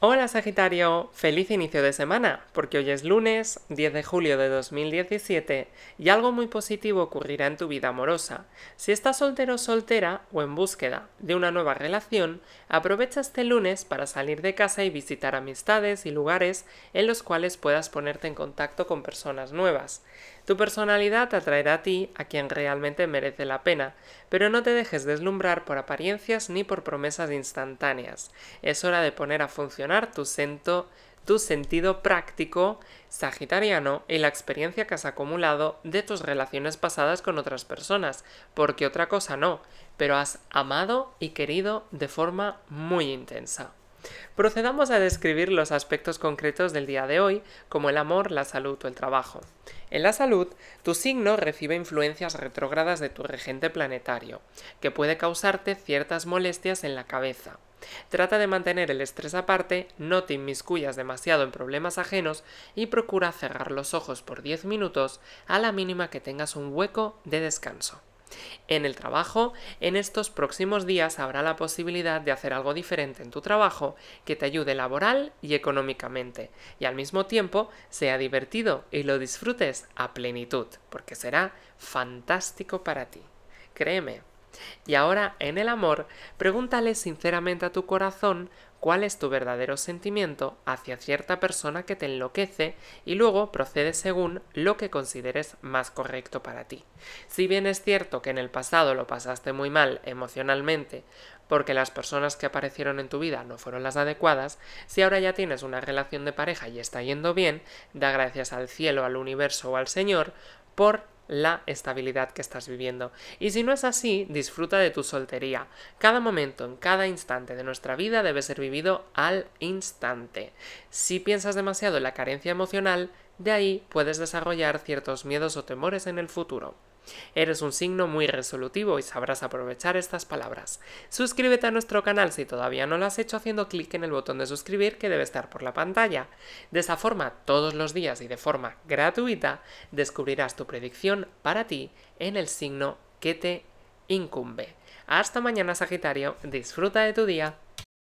Hola Sagitario, feliz inicio de semana, porque hoy es lunes 10 de julio de 2017 y algo muy positivo ocurrirá en tu vida amorosa. Si estás soltero o soltera o en búsqueda de una nueva relación, aprovecha este lunes para salir de casa y visitar amistades y lugares en los cuales puedas ponerte en contacto con personas nuevas. Tu personalidad atraerá a ti a quien realmente merece la pena, pero no te dejes deslumbrar por apariencias ni por promesas instantáneas. Es hora de poner a funcionar tu, sento, tu sentido práctico sagitariano y la experiencia que has acumulado de tus relaciones pasadas con otras personas, porque otra cosa no, pero has amado y querido de forma muy intensa. Procedamos a describir los aspectos concretos del día de hoy, como el amor, la salud o el trabajo. En la salud, tu signo recibe influencias retrógradas de tu regente planetario, que puede causarte ciertas molestias en la cabeza. Trata de mantener el estrés aparte, no te inmiscuyas demasiado en problemas ajenos y procura cerrar los ojos por 10 minutos a la mínima que tengas un hueco de descanso. En el trabajo, en estos próximos días habrá la posibilidad de hacer algo diferente en tu trabajo que te ayude laboral y económicamente, y al mismo tiempo sea divertido y lo disfrutes a plenitud, porque será fantástico para ti. Créeme, y ahora, en el amor, pregúntale sinceramente a tu corazón cuál es tu verdadero sentimiento hacia cierta persona que te enloquece y luego procede según lo que consideres más correcto para ti. Si bien es cierto que en el pasado lo pasaste muy mal emocionalmente porque las personas que aparecieron en tu vida no fueron las adecuadas, si ahora ya tienes una relación de pareja y está yendo bien, da gracias al cielo, al universo o al Señor por la estabilidad que estás viviendo. Y si no es así, disfruta de tu soltería. Cada momento, en cada instante de nuestra vida debe ser vivido al instante. Si piensas demasiado en la carencia emocional, de ahí puedes desarrollar ciertos miedos o temores en el futuro. Eres un signo muy resolutivo y sabrás aprovechar estas palabras. Suscríbete a nuestro canal si todavía no lo has hecho haciendo clic en el botón de suscribir que debe estar por la pantalla. De esa forma, todos los días y de forma gratuita, descubrirás tu predicción para ti en el signo que te incumbe. Hasta mañana Sagitario, disfruta de tu día.